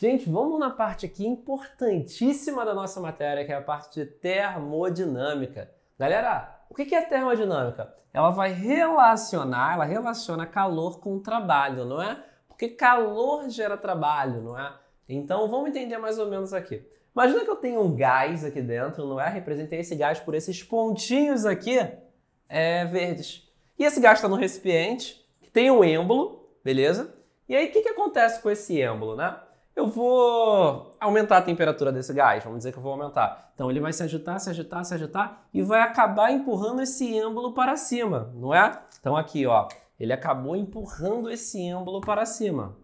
Gente, vamos na parte aqui importantíssima da nossa matéria, que é a parte de termodinâmica. Galera, o que é termodinâmica? Ela vai relacionar, ela relaciona calor com trabalho, não é? Porque calor gera trabalho, não é? Então vamos entender mais ou menos aqui. Imagina que eu tenho um gás aqui dentro, não é? Representei esse gás por esses pontinhos aqui é, verdes. E esse gás está no recipiente, que tem um êmbolo, beleza? E aí o que, que acontece com esse êmbolo, né? eu vou aumentar a temperatura desse gás, vamos dizer que eu vou aumentar. Então ele vai se agitar, se agitar, se agitar e vai acabar empurrando esse êmbolo para cima, não é? Então aqui, ó, ele acabou empurrando esse êmbolo para cima.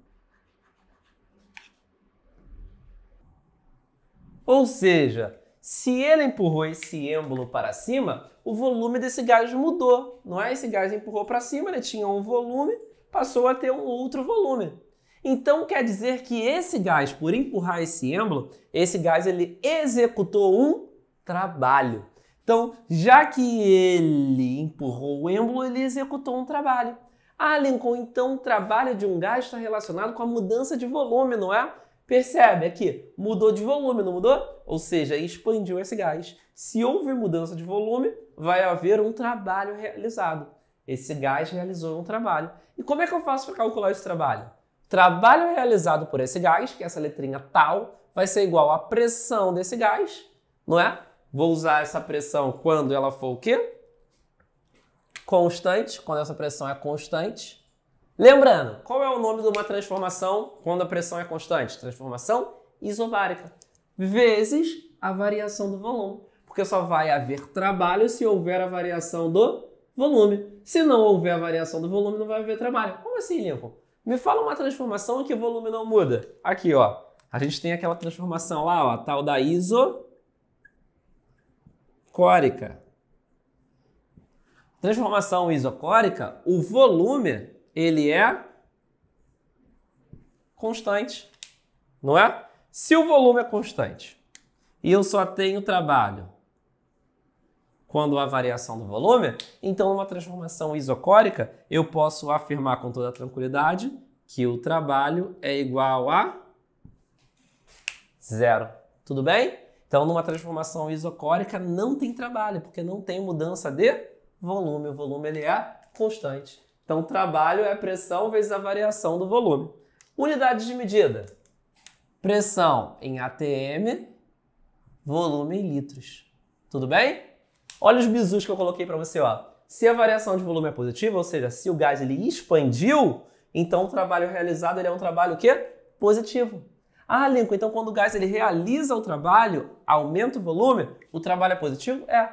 Ou seja, se ele empurrou esse êmbolo para cima, o volume desse gás mudou, não é? Esse gás empurrou para cima, ele tinha um volume, passou a ter um outro volume. Então quer dizer que esse gás, por empurrar esse êmbolo, esse gás ele executou um trabalho. Então, já que ele empurrou o êmbolo, ele executou um trabalho. Ah, Lincoln, então o trabalho de um gás está relacionado com a mudança de volume, não é? Percebe aqui, mudou de volume, não mudou? Ou seja, expandiu esse gás. Se houver mudança de volume, vai haver um trabalho realizado. Esse gás realizou um trabalho. E como é que eu faço para calcular esse trabalho? Trabalho realizado por esse gás, que é essa letrinha tal, vai ser igual à pressão desse gás, não é? Vou usar essa pressão quando ela for o quê? Constante, quando essa pressão é constante. Lembrando, qual é o nome de uma transformação quando a pressão é constante? Transformação isobárica. Vezes a variação do volume. Porque só vai haver trabalho se houver a variação do volume. Se não houver a variação do volume, não vai haver trabalho. Como assim, Lincoln? Me fala uma transformação que o volume não muda. Aqui, ó. A gente tem aquela transformação lá, ó, a tal da isocórica. Transformação isocórica, o volume, ele é constante, não é? Se o volume é constante e eu só tenho trabalho quando há variação do volume, então numa transformação isocórica eu posso afirmar com toda tranquilidade que o trabalho é igual a zero. Tudo bem? Então numa transformação isocórica não tem trabalho, porque não tem mudança de volume. O volume ele é constante. Então trabalho é pressão vezes a variação do volume. Unidades de medida. Pressão em ATM, volume em litros. Tudo bem? Olha os bizus que eu coloquei para você, ó. Se a variação de volume é positiva, ou seja, se o gás ele expandiu, então o trabalho realizado ele é um trabalho quê? positivo. Ah, Lincoln, então quando o gás ele realiza o trabalho, aumenta o volume, o trabalho é positivo? É.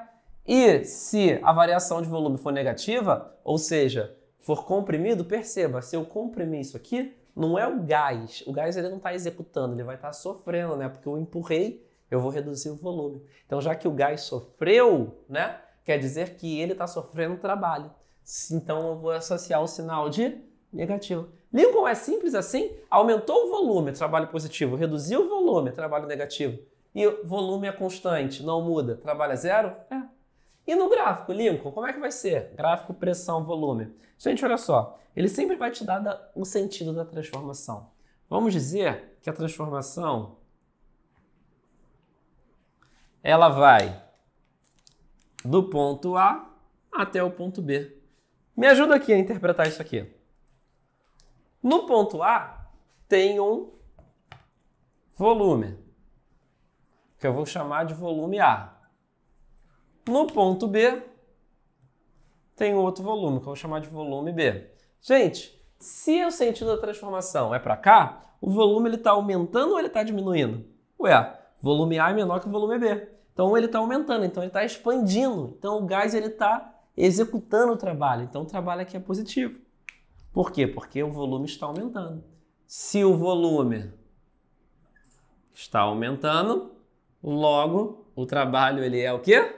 E se a variação de volume for negativa, ou seja, for comprimido, perceba, se eu comprimir isso aqui, não é o gás. O gás ele não está executando, ele vai estar tá sofrendo, né? Porque eu empurrei eu vou reduzir o volume. Então, já que o gás sofreu, né, quer dizer que ele está sofrendo trabalho. Então, eu vou associar o sinal de negativo. Lincoln é simples assim, aumentou o volume, trabalho positivo, reduziu o volume, trabalho negativo. E o volume é constante, não muda, trabalho é zero? É. E no gráfico, Lincoln, como é que vai ser? Gráfico, pressão, volume. Gente, olha só, ele sempre vai te dar o um sentido da transformação. Vamos dizer que a transformação ela vai do ponto A até o ponto B. Me ajuda aqui a interpretar isso aqui. No ponto A tem um volume, que eu vou chamar de volume A. No ponto B tem outro volume, que eu vou chamar de volume B. Gente, se o sentido da transformação é para cá, o volume está aumentando ou ele está diminuindo? Ué, volume A é menor que o volume B. Então ele está aumentando, então ele está expandindo. Então o gás ele está executando o trabalho. Então o trabalho aqui é positivo. Por quê? Porque o volume está aumentando. Se o volume está aumentando, logo o trabalho ele é o quê?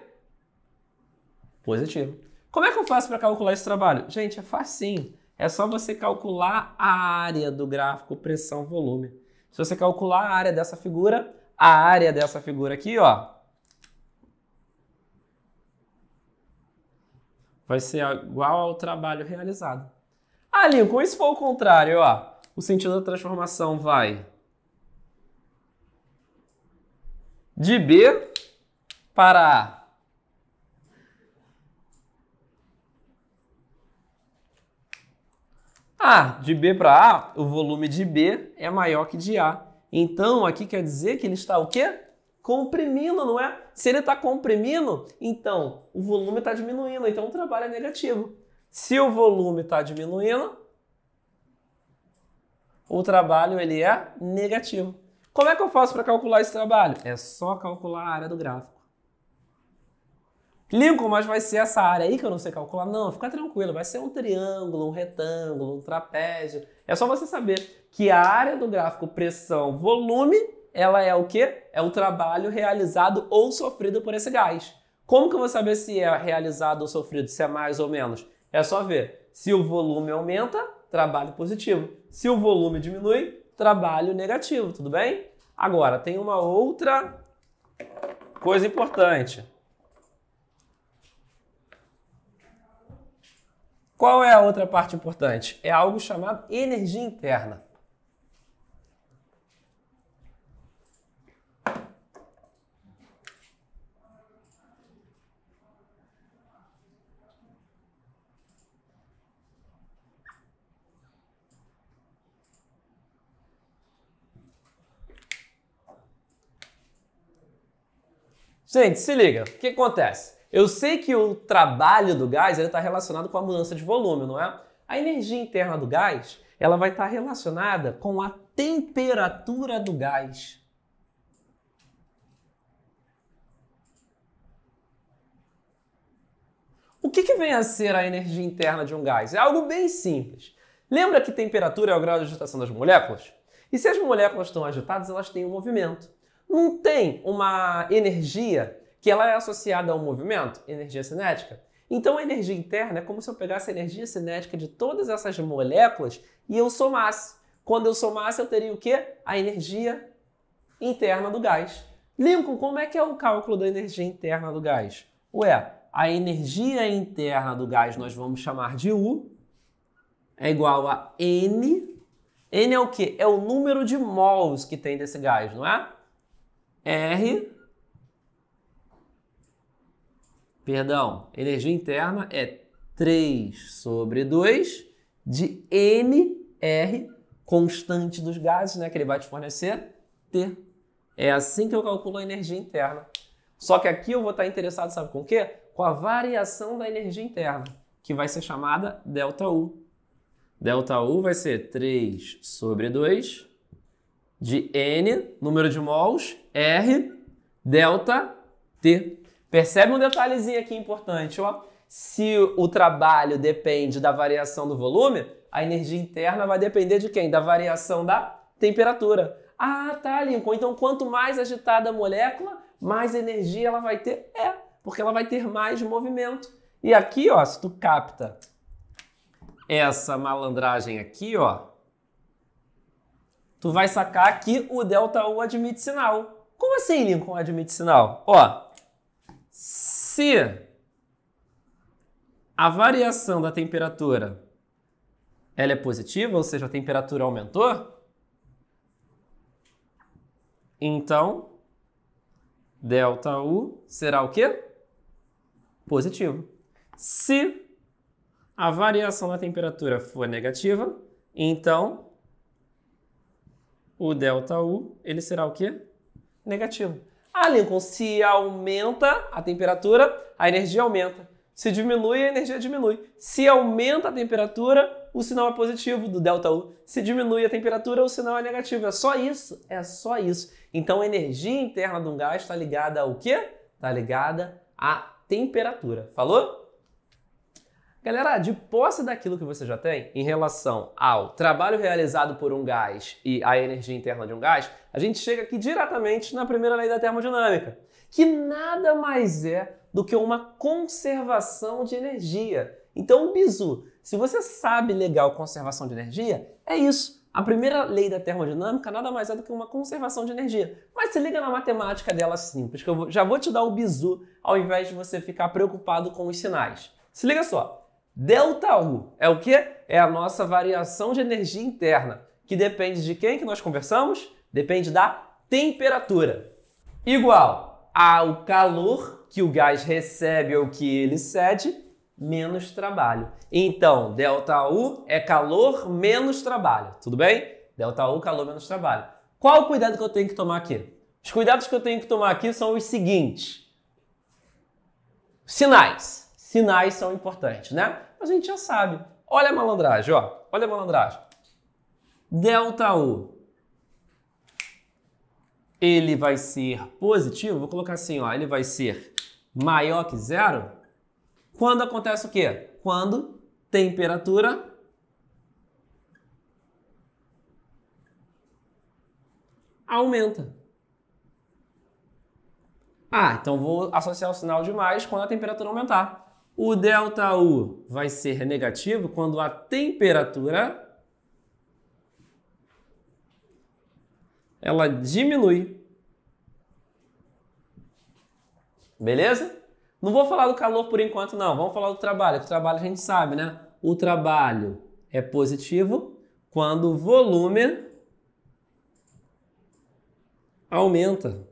Positivo. Como é que eu faço para calcular esse trabalho? Gente, é facinho. É só você calcular a área do gráfico pressão-volume. Se você calcular a área dessa figura, a área dessa figura aqui, ó, vai ser igual ao trabalho realizado. Ah, Lincoln, isso for o contrário, ó, o sentido da transformação vai de B para A. Ah, de B para A, o volume de B é maior que de A. Então, aqui quer dizer que ele está o quê? comprimindo, não é? Se ele está comprimindo, então o volume está diminuindo, então o trabalho é negativo. Se o volume está diminuindo, o trabalho ele é negativo. Como é que eu faço para calcular esse trabalho? É só calcular a área do gráfico. Lincoln, mas vai ser essa área aí que eu não sei calcular? Não, fica tranquilo, vai ser um triângulo, um retângulo, um trapézio. É só você saber que a área do gráfico pressão-volume ela é o quê? É o trabalho realizado ou sofrido por esse gás. Como que eu vou saber se é realizado ou sofrido, se é mais ou menos? É só ver. Se o volume aumenta, trabalho positivo. Se o volume diminui, trabalho negativo, tudo bem? Agora, tem uma outra coisa importante. Qual é a outra parte importante? É algo chamado energia interna. Gente, se liga, o que acontece? Eu sei que o trabalho do gás está relacionado com a mudança de volume, não é? A energia interna do gás ela vai estar tá relacionada com a temperatura do gás. O que, que vem a ser a energia interna de um gás? É algo bem simples. Lembra que temperatura é o grau de agitação das moléculas? E se as moléculas estão agitadas, elas têm um movimento não tem uma energia que ela é associada ao movimento, energia cinética. Então a energia interna é como se eu pegasse a energia cinética de todas essas moléculas e eu somasse. Quando eu somasse, eu teria o quê? A energia interna do gás. Lincoln, como é que é o cálculo da energia interna do gás? Ué, a energia interna do gás nós vamos chamar de U, é igual a N. N é o quê? É o número de mols que tem desse gás, não é? R. Perdão, energia interna é 3 sobre 2 de NR constante dos gases, né, que ele vai te fornecer, T. É assim que eu calculo a energia interna. Só que aqui eu vou estar interessado, sabe com o quê? Com a variação da energia interna, que vai ser chamada delta U. Delta U vai ser 3 sobre 2 de N, número de mols, R, delta T. Percebe um detalhezinho aqui importante, ó? Se o trabalho depende da variação do volume, a energia interna vai depender de quem? Da variação da temperatura. Ah, tá, Lincoln. Então, quanto mais agitada a molécula, mais energia ela vai ter? É, porque ela vai ter mais movimento. E aqui, ó, se tu capta essa malandragem aqui, ó, tu vai sacar que o delta U admite sinal. Como assim, Lincoln, admite sinal? Ó, se a variação da temperatura ela é positiva, ou seja, a temperatura aumentou, então delta U será o quê? Positivo. Se a variação da temperatura for negativa, então o delta U, ele será o quê? Negativo. Ah, Lincoln, se aumenta a temperatura, a energia aumenta. Se diminui, a energia diminui. Se aumenta a temperatura, o sinal é positivo do delta U. Se diminui a temperatura, o sinal é negativo. É só isso, é só isso. Então a energia interna de um gás está ligada ao quê? Está ligada à temperatura. Falou? Galera, de posse daquilo que você já tem em relação ao trabalho realizado por um gás e a energia interna de um gás, a gente chega aqui diretamente na primeira lei da termodinâmica, que nada mais é do que uma conservação de energia. Então, bizu, se você sabe legal conservação de energia, é isso. A primeira lei da termodinâmica nada mais é do que uma conservação de energia. Mas se liga na matemática dela simples, que eu já vou te dar o bizu ao invés de você ficar preocupado com os sinais. Se liga só. Delta U é o que? É a nossa variação de energia interna, que depende de quem que nós conversamos? Depende da temperatura. Igual ao calor que o gás recebe ou que ele cede, menos trabalho. Então, delta U é calor menos trabalho, tudo bem? Delta U, calor menos trabalho. Qual o cuidado que eu tenho que tomar aqui? Os cuidados que eu tenho que tomar aqui são os seguintes. Sinais. Sinais são importantes, né? mas a gente já sabe. Olha a malandragem, ó. Olha a malandragem. Delta U. Ele vai ser positivo, vou colocar assim, ó, ele vai ser maior que zero quando acontece o quê? Quando temperatura aumenta. Ah, então vou associar o sinal de mais quando a temperatura aumentar. O delta U vai ser negativo quando a temperatura ela diminui. Beleza? Não vou falar do calor por enquanto, não. Vamos falar do trabalho. O trabalho a gente sabe, né? O trabalho é positivo quando o volume aumenta.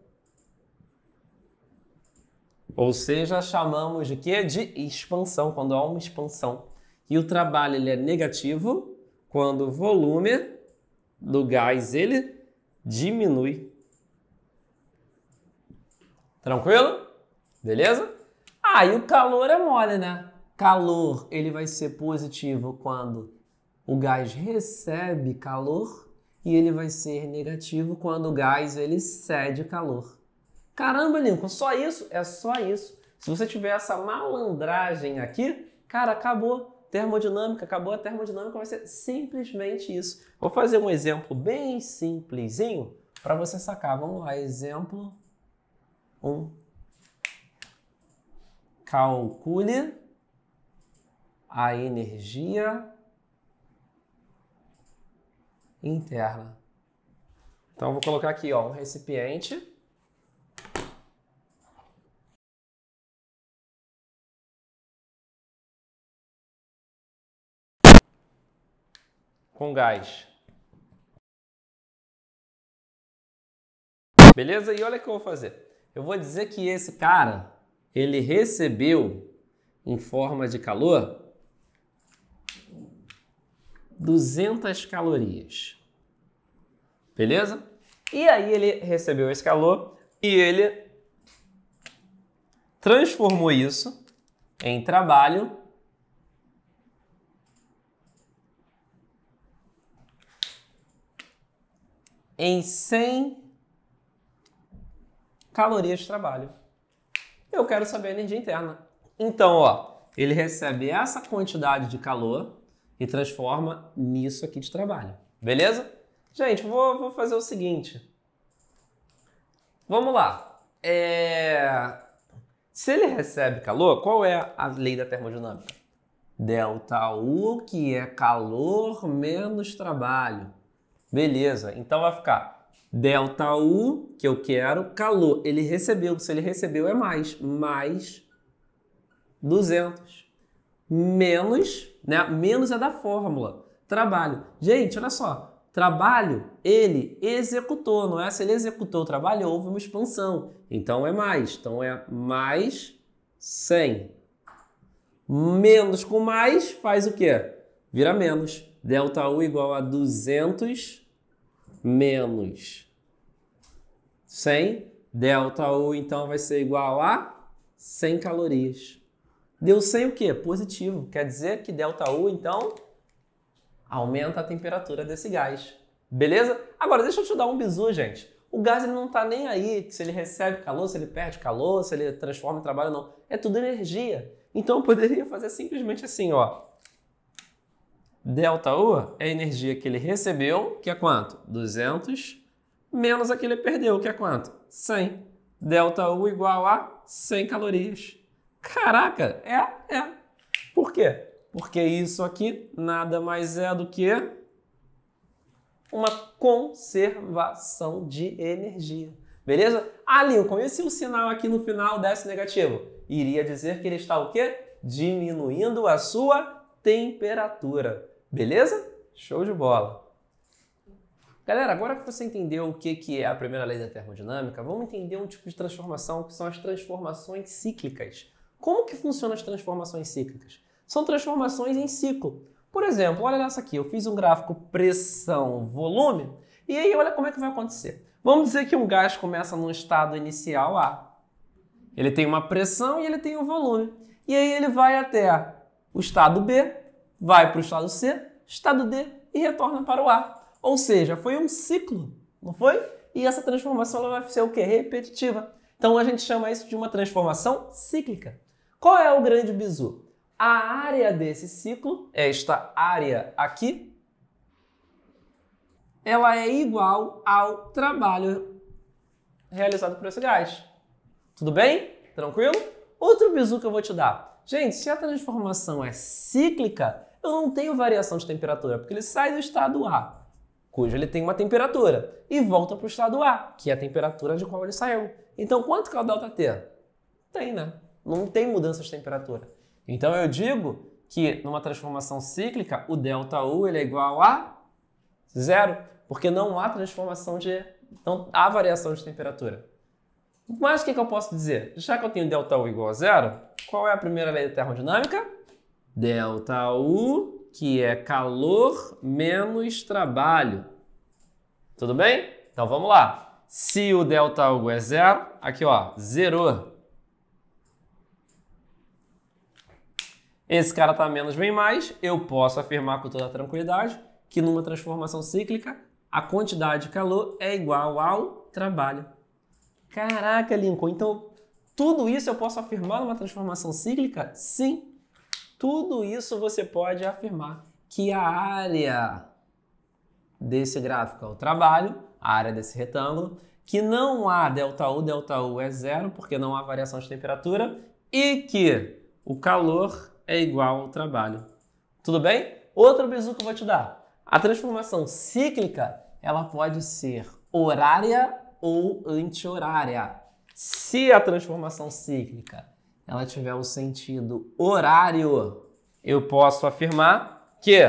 Ou seja, chamamos de quê? De expansão, quando há uma expansão. E o trabalho ele é negativo quando o volume do gás ele diminui. Tranquilo? Beleza? Ah, e o calor é mole, né? Calor ele vai ser positivo quando o gás recebe calor e ele vai ser negativo quando o gás ele cede calor. Caramba, Lincoln, só isso? É só isso. Se você tiver essa malandragem aqui, cara, acabou. Termodinâmica, acabou a termodinâmica, vai ser simplesmente isso. Vou fazer um exemplo bem simplesinho para você sacar. Vamos lá, exemplo 1. Um. Calcule a energia interna. Então, vou colocar aqui ó, um recipiente com gás. Beleza? E olha o que eu vou fazer. Eu vou dizer que esse cara, ele recebeu em forma de calor 200 calorias. Beleza? E aí ele recebeu esse calor e ele transformou isso em trabalho em 100 calorias de trabalho. Eu quero saber a energia interna. Então, ó, ele recebe essa quantidade de calor e transforma nisso aqui de trabalho. Beleza? Gente, vou, vou fazer o seguinte. Vamos lá. É... Se ele recebe calor, qual é a lei da termodinâmica? Delta U, que é calor menos trabalho. Beleza, então vai ficar delta U, que eu quero, calor. Ele recebeu, se ele recebeu é mais, mais 200. Menos, né? Menos é da fórmula. Trabalho. Gente, olha só. Trabalho, ele executou, não é? Se ele executou o trabalho, houve uma expansão. Então é mais. Então é mais 100. Menos com mais faz o quê? Vira menos delta U igual a 200 menos 100. Delta U, então, vai ser igual a 100 calorias. Deu 100 o quê? Positivo. Quer dizer que delta U, então, aumenta a temperatura desse gás. Beleza? Agora, deixa eu te dar um bizu, gente. O gás ele não está nem aí se ele recebe calor, se ele perde calor, se ele transforma em trabalho, não. É tudo energia. Então eu poderia fazer simplesmente assim, ó. Delta U é a energia que ele recebeu, que é quanto? 200, menos a que ele perdeu, que é quanto? 100. Delta U igual a 100 calorias. Caraca, é, é. Por quê? Porque isso aqui nada mais é do que uma conservação de energia. Beleza? Ah, Lincoln, conheci o sinal aqui no final desse negativo. Iria dizer que ele está o quê? Diminuindo a sua temperatura. Beleza? Show de bola! Galera, agora que você entendeu o que é a primeira lei da termodinâmica, vamos entender um tipo de transformação que são as transformações cíclicas. Como que funcionam as transformações cíclicas? São transformações em ciclo. Por exemplo, olha essa aqui, eu fiz um gráfico pressão-volume, e aí olha como é que vai acontecer. Vamos dizer que um gás começa num estado inicial A. Ele tem uma pressão e ele tem um volume. E aí ele vai até o estado B, vai para o estado C, estado D e retorna para o A. Ou seja, foi um ciclo, não foi? E essa transformação ela vai ser o quê? Repetitiva. Então a gente chama isso de uma transformação cíclica. Qual é o grande bizu? A área desse ciclo, é esta área aqui, ela é igual ao trabalho realizado por esse gás. Tudo bem? Tranquilo? Outro bizu que eu vou te dar. Gente, se a transformação é cíclica, eu não tenho variação de temperatura, porque ele sai do estado A, cujo ele tem uma temperatura, e volta para o estado A, que é a temperatura de qual ele saiu. Então, quanto que é o delta T? Tem, né? Não tem mudança de temperatura. Então, eu digo que numa transformação cíclica, o delta U ele é igual a zero, porque não há transformação de... não há variação de temperatura. Mas o que, que eu posso dizer? Já que eu tenho delta U igual a zero, qual é a primeira lei da termodinâmica? delta U, que é calor menos trabalho. Tudo bem? Então vamos lá. Se o delta U é zero, aqui ó, zerou. Esse cara está menos vem mais, eu posso afirmar com toda tranquilidade que numa transformação cíclica a quantidade de calor é igual ao trabalho. Caraca, Lincoln, então tudo isso eu posso afirmar numa transformação cíclica? Sim, tudo isso você pode afirmar que a área desse gráfico é o trabalho, a área desse retângulo, que não há ΔU, ΔU é zero, porque não há variação de temperatura, e que o calor é igual ao trabalho. Tudo bem? Outro bizu que eu vou te dar. A transformação cíclica, ela pode ser horária ou anti-horária. Se a transformação cíclica ela tiver o sentido horário, eu posso afirmar que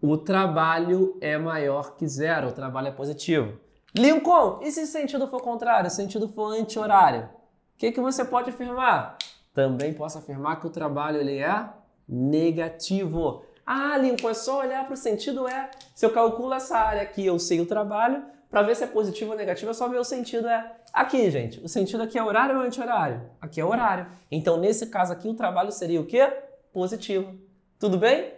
o trabalho é maior que zero, o trabalho é positivo. Lincoln, e se sentido for contrário, se sentido for anti-horário? O que, que você pode afirmar? Também posso afirmar que o trabalho ele é negativo. Ah, Lincoln, é só olhar para o sentido é. Se eu calculo essa área aqui, eu sei o trabalho. Para ver se é positivo ou negativo, é só ver o sentido é aqui, gente. O sentido aqui é horário ou anti-horário? Aqui é horário. Então, nesse caso aqui, o trabalho seria o quê? Positivo. Tudo bem?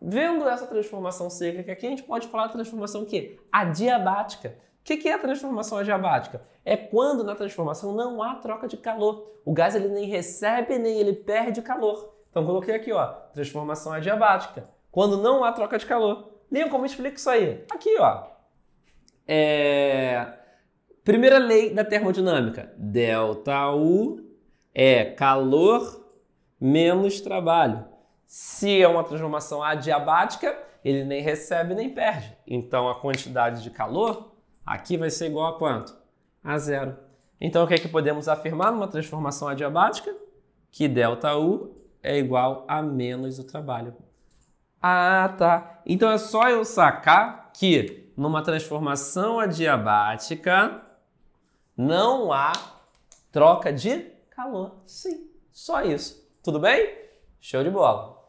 Vendo essa transformação cíclica aqui, a gente pode falar de transformação que adiabática. O que é a transformação adiabática? É quando na transformação não há troca de calor. O gás ele nem recebe nem ele perde calor. Então coloquei aqui, ó, transformação adiabática. Quando não há troca de calor. Leon, como explica isso aí? Aqui, ó, é... Primeira lei da termodinâmica: delta U é calor menos trabalho. Se é uma transformação adiabática, ele nem recebe nem perde. Então a quantidade de calor aqui vai ser igual a quanto? A zero. Então o que é que podemos afirmar numa transformação adiabática? Que delta U é igual a menos o trabalho. Ah, tá. Então é só eu sacar que numa transformação adiabática, não há troca de calor. Sim, só isso. Tudo bem? Show de bola!